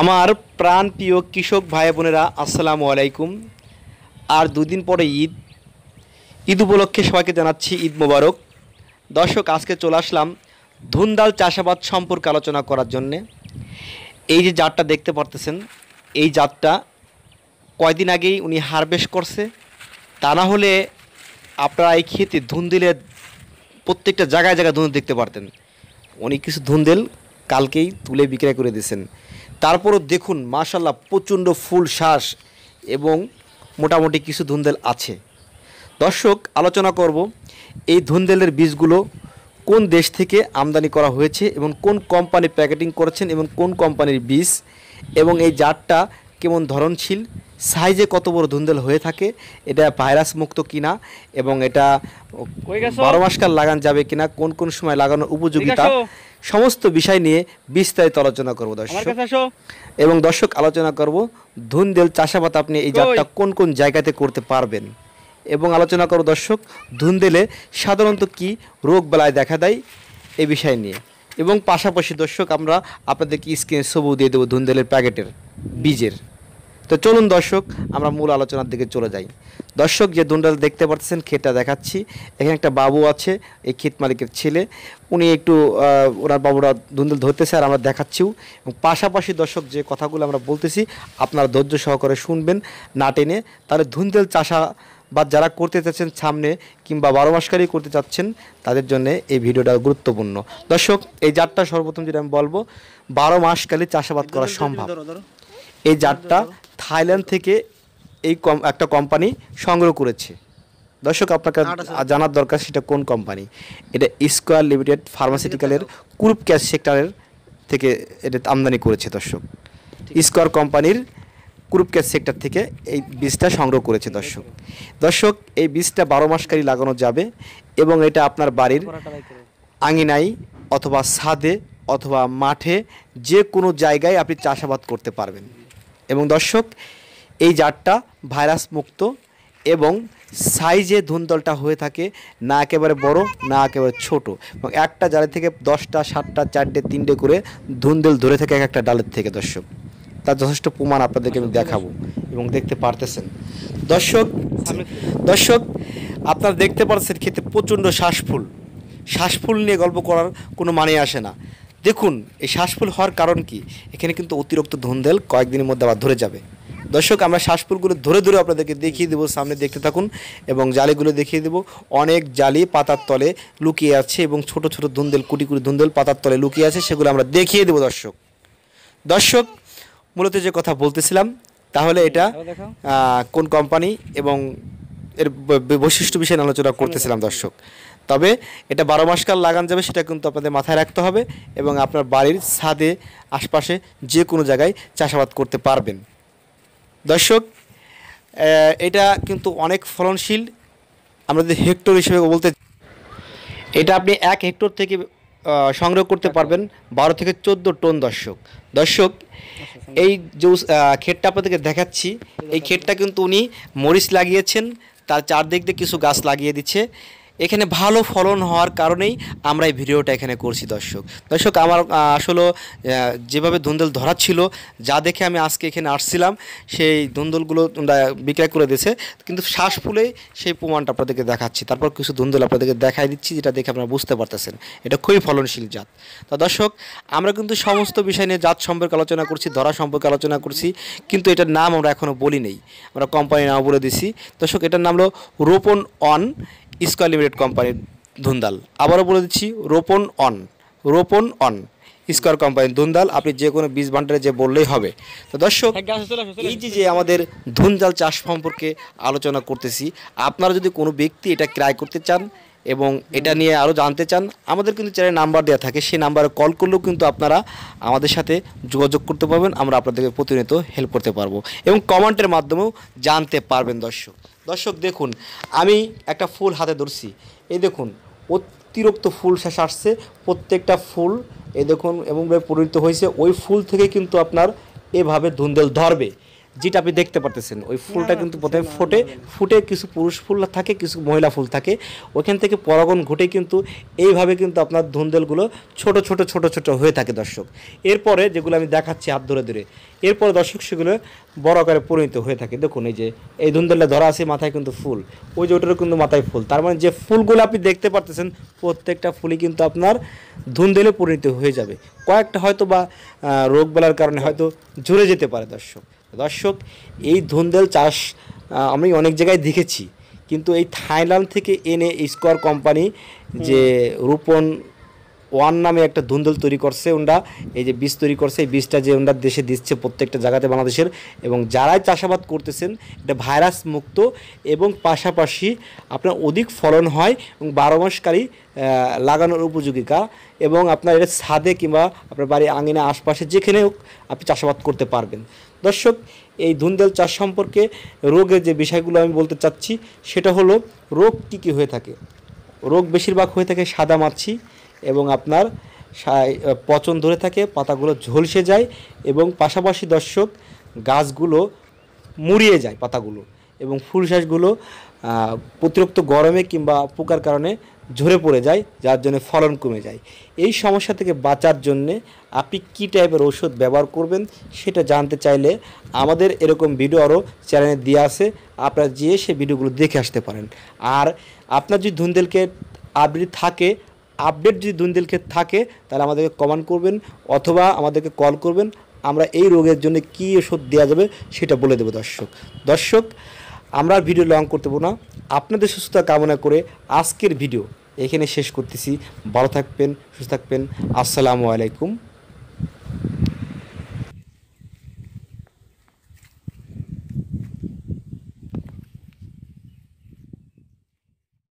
আমার প্রাণ প্রিয় কৃষক ভাই বোনেরা আসসালামু আলাইকুম আর দুদিন পরে ঈদ ঈদ উপলক্ষে সবাইকে জানাচ্ছি ঈদ মোবারক দর্শক আজকে চলে আসলাম ধুনদাল চাষাবাদ সম্পর্কে আলোচনা করার জন্যে এই যে জাতটা দেখতে পারতেছেন এই জাতটা কয়দিন আগেই উনি হারভেস্ট করছে তা না হলে আপনারা এই খেতে ধুনদিলের প্রত্যেকটা জায়গায় জায়গায় ধুন দেখতে পারতেন উনি কিছু ধুনদেল কালকেই তুলে বিক্রয় করে দিয়েছেন তারপরও দেখুন মাশাল্লাহ প্রচণ্ড ফুল শ্বাস এবং মোটামুটি কিছু ধুন্দেল আছে দর্শক আলোচনা করব এই ধুন্দেলের বীজগুলো কোন দেশ থেকে আমদানি করা হয়েছে এবং কোন কোম্পানি প্যাকেটিং করেছেন এবং কোন কোম্পানির বীজ এবং এই জারটা কেমন ধরনশীল সাইজে কত বড় ধুন্দেল হয়ে থাকে এটা ভাইরাস মুক্ত কিনা এবং এটা বারো মাসকাল লাগান যাবে কিনা কোন কোন সময় লাগানোর উপযোগিতা সমস্ত বিষয় নিয়ে বিস্তারিত আলোচনা করব দর্শক এবং দর্শক আলোচনা করব ধুন্দেল চাষাবাদ আপনি এই জাতটা কোন কোন জায়গাতে করতে পারবেন এবং আলোচনা করব দর্শক ধুন্দেলে সাধারণত কি রোগ বেলায় দেখা দেয় এ বিষয় নিয়ে এবং পাশাপাশি দর্শক আমরা আপনাদেরকে স্ক্রিনে সবু দিয়ে দেবো ধুন্দেলের প্যাকেটের বীজের তো চলুন দর্শক আমরা মূল আলোচনার দিকে চলে যাই দর্শক যে দুন্ডাল দেখতে পাচ্ছেন ক্ষেতটা দেখাচ্ছি এখানে একটা বাবু আছে এই ক্ষেত মালিকের ছেলে উনি একটু ওনার বাবুরা দুন্দল ধরতেছে আর আমরা দেখাচ্ছিও এবং পাশাপাশি দর্শক যে কথাগুলো আমরা বলতেছি আপনারা ধৈর্য সহকারে শুনবেন না টেনে তাহলে ধুন্দেল চাষা বা যারা করতে চাচ্ছেন সামনে কিংবা বারো মাসকারই করতে চাচ্ছেন তাদের জন্য এই ভিডিওটা গুরুত্বপূর্ণ দর্শক এই জাতটা সর্বপ্রথম যেটা আমি বলবো বারো মাসকালে চাষাবাদ করা সম্ভব এই জারটা থাইল্যান্ড থেকে এই কম একটা কোম্পানি সংগ্রহ করেছে দর্শক আপনাকে জানার দরকার সেটা কোন কোম্পানি এটা স্কোয়ার লিমিটেড ফার্মাসিউটিক্যালের কুরুপ ক্যাশ সেক্টরের থেকে এটা আমদানি করেছে দর্শক স্কোয়ার কোম্পানির কুরুপ ক্যাশ সেক্টর থেকে এই বীজটা সংগ্রহ করেছে দর্শক দর্শক এই বীজটা বারো মাসকারী লাগানো যাবে এবং এটা আপনার বাড়ির আঙিনাই অথবা ছাদে অথবা মাঠে যে কোনো জায়গায় আপনি চাষাবাদ করতে পারবেন এবং দর্শক এই জারটা ভাইরাস মুক্ত এবং সাইজে ধুন্দলটা হয়ে থাকে না একেবারে বড় না একেবারে ছোট এবং একটা জালের থেকে দশটা সাতটা চারটে তিনটে করে ধুন্দল ধরে থাকে এক একটা ডালের থেকে দর্শক তার যথেষ্ট প্রমাণ আপনাদেরকে আমি দেখাবো এবং দেখতে পারতেছেন দর্শক দর্শক আপনারা দেখতে পারছেন খেতে প্রচণ্ড শ্বাসফুল শ্বাসফুল নিয়ে গল্প করার কোনো মানে আসে না দেখুন এই শ্বাসফুল হওয়ার কারণ কি এখানে কিন্তু অতিরিক্ত ধুন্দেল কয়েকদিনের মধ্যে আবার ধরে যাবে দর্শক আমরা শ্বাসফুলগুলো ধরে ধরে আপনাদেরকে দেখিয়ে দেবো সামনে দেখতে থাকুন এবং জালিগুলো দেখিয়ে দেবো অনেক জালি পাতার তলে লুকিয়ে আছে এবং ছোট ছোট ধুন্দেল কুটি কুটি ধুন্দেল পাতার তলে লুকিয়ে আছে সেগুলো আমরা দেখিয়ে দেবো দর্শক দর্শক মূলত যে কথা বলতেছিলাম তাহলে এটা কোন কোম্পানি এবং এর বৈশিষ্ট্য বিষয়ে আলোচনা করতেছিলাম দর্শক তবে এটা বারো মাসকাল লাগান যাবে সেটা কিন্তু আপনাদের মাথায় রাখতে হবে এবং আপনার বাড়ির ছাদে আশপাশে যে কোনো জায়গায় চাষাবাদ করতে পারবেন দর্শক এটা কিন্তু অনেক ফলনশীল আমরা যদি হেক্টর হিসেবে বলতে এটা আপনি এক হেক্টর থেকে সংগ্রহ করতে পারবেন বারো থেকে চোদ্দো টন দর্শক দর্শক এই যে ক্ষেতটা আপনাদেরকে দেখাচ্ছি এই ক্ষেতটা কিন্তু উনি মরিচ লাগিয়েছেন তার চারদিক দিয়ে কিছু গাছ লাগিয়ে দিচ্ছে এখানে ভালো ফলন হওয়ার কারণেই আমরা এই ভিডিওটা এখানে করছি দর্শক দর্শক আমার আসলে যেভাবে ধুন্দল ধরা ছিল যা দেখে আমি আজকে এখানে আসছিলাম সেই ধুন্দলগুলো বিক্রয় করে দিয়েছে কিন্তু শ্বাস ফুলেই সেই প্রমাণটা আপনাদেরকে দেখাচ্ছি তারপর কিছু ধুন্দল আপনাদেরকে দেখাই দিচ্ছি যেটা দেখে আপনারা বুঝতে পারতেছেন এটা খুবই ফলনশীল জাত তা দর্শক আমরা কিন্তু সমস্ত বিষয় নিয়ে জাত সম্পর্কে আলোচনা করছি ধরা সম্পর্কে আলোচনা করছি কিন্তু এটার নাম আমরা এখনও বলি নেই আমরা কোম্পানির নাম বলে দিছি দর্শক এটার নাম হলো রোপন অন স্কোয়ার লিমিটেড কোম্পানির ধুন্দাল আবারও বলে দিচ্ছি রোপন অন রোপন অন স্কোয়ার কোম্পানি ধুন্দাল আপনি যে কোনো বীজ ভান্ডারে যে বললেই হবে তো দর্শক হ্যাঁ, এই যে যে আমাদের ধুনজাল চাষ সম্পর্কে আলোচনা করতেছি আপনারা যদি কোনো ব্যক্তি এটা ক্রয় করতে চান এবং এটা নিয়ে আরও জানতে চান আমাদের কিন্তু চ্যানেল নাম্বার দেওয়া থাকে সেই নাম্বারে কল করলেও কিন্তু আপনারা আমাদের সাথে যোগাযোগ করতে পারবেন আমরা আপনাদেরকে প্রতিনিয়ত হেল্প করতে পারবো এবং কমেন্টের মাধ্যমেও জানতে পারবেন দর্শক দর্শক দেখুন আমি একটা ফুল হাতে ধরছি এই দেখুন অতিরিক্ত ফুল শেষ আসছে প্রত্যেকটা ফুল এই দেখুন এবং পরিণত হয়েছে ওই ফুল থেকে কিন্তু আপনার এভাবে ধুন্দেল ধরবে যেটা আপনি দেখতে পারতেছেন ওই হ্যাঁ, ফুলটা কিন্তু প্রথমে হ্যাঁ। ফোটে ফুটে কিছু পুরুষ ফুল থাকে কিছু মহিলা ফুল থাকে ওখান থেকে পরাগণ ঘটে কিন্তু এইভাবে কিন্তু আপনার ধুন্দেলগুলো ছোট ছোট ছোট ছোট হয়ে থাকে দর্শক এরপরে যেগুলো আমি দেখাচ্ছি হাত ধরে ধরে এরপরে দর্শক সেগুলো বড় আকারে পরিণত হয়ে থাকে দেখুন এই যে এই ধুন্দেলটা ধরা আছে মাথায় কিন্তু ফুল ওই যে ওটারও কিন্তু মাথায় ফুল তার মানে যে ফুলগুলো আপনি দেখতে পারতেছেন প্রত্যেকটা ফুলই কিন্তু আপনার ধুন্দলে পরিণত হয়ে যাবে কয়েকটা হয়তো বা রোগ বেলার কারণে হয়তো ঝরে যেতে পারে দর্শক দর্শক এই ধুন্দেল চাষ আমি অনেক জায়গায় দেখেছি কিন্তু এই থাইল্যান্ড থেকে এনে স্কোয়ার কোম্পানি যে রোপণ ওয়ান নামে একটা ধুন্দুল তৈরি করছে ওনরা এই যে বীজ তৈরি করছে এই বীজটা যে ওনরা দেশে দিচ্ছে প্রত্যেকটা জায়গাতে বাংলাদেশের এবং যারাই চাষাবাদ করতেছেন এটা ভাইরাস মুক্ত এবং পাশাপাশি আপনার অধিক ফলন হয় এবং বারো মাসকারী লাগানোর উপযোগিতা এবং আপনার এটা ছাদে কিংবা আপনার বাড়ির আঙিনা আশপাশে যেখানে হোক আপনি চাষাবাদ করতে পারবেন দর্শক এই ধুন্দেল চাষ সম্পর্কে রোগের যে বিষয়গুলো আমি বলতে চাচ্ছি সেটা হলো রোগ কী কী হয়ে থাকে রোগ বেশিরভাগ হয়ে থাকে সাদা মাছি এবং আপনার পচন ধরে থাকে পাতাগুলো ঝলসে যায় এবং পাশাপাশি দর্শক গাছগুলো মুড়িয়ে যায় পাতাগুলো এবং ফুল শ্বাসগুলো অতিরিক্ত গরমে কিংবা পোকার কারণে ঝরে পড়ে যায় যার জন্য ফলন কমে যায় এই সমস্যা থেকে বাঁচার জন্যে আপনি কী টাইপের ওষুধ ব্যবহার করবেন সেটা জানতে চাইলে আমাদের এরকম ভিডিও আরও চ্যানেলে দিয়ে আসে আপনারা যেয়ে সে ভিডিওগুলো দেখে আসতে পারেন আর আপনার যদি ধুন্দেলকে আবৃত্তি থাকে আপডেট যদি দুর্নীতির ক্ষেত্রে থাকে তাহলে আমাদেরকে কমান্ড করবেন অথবা আমাদেরকে কল করবেন আমরা এই রোগের জন্য কী ওষুধ দেওয়া যাবে সেটা বলে দেবো দর্শক দর্শক আমরা ভিডিও লং করতে না আপনাদের সুস্থতা কামনা করে আজকের ভিডিও এখানে শেষ করতেছি ভালো থাকবেন সুস্থ থাকবেন আসসালামু আলাইকুম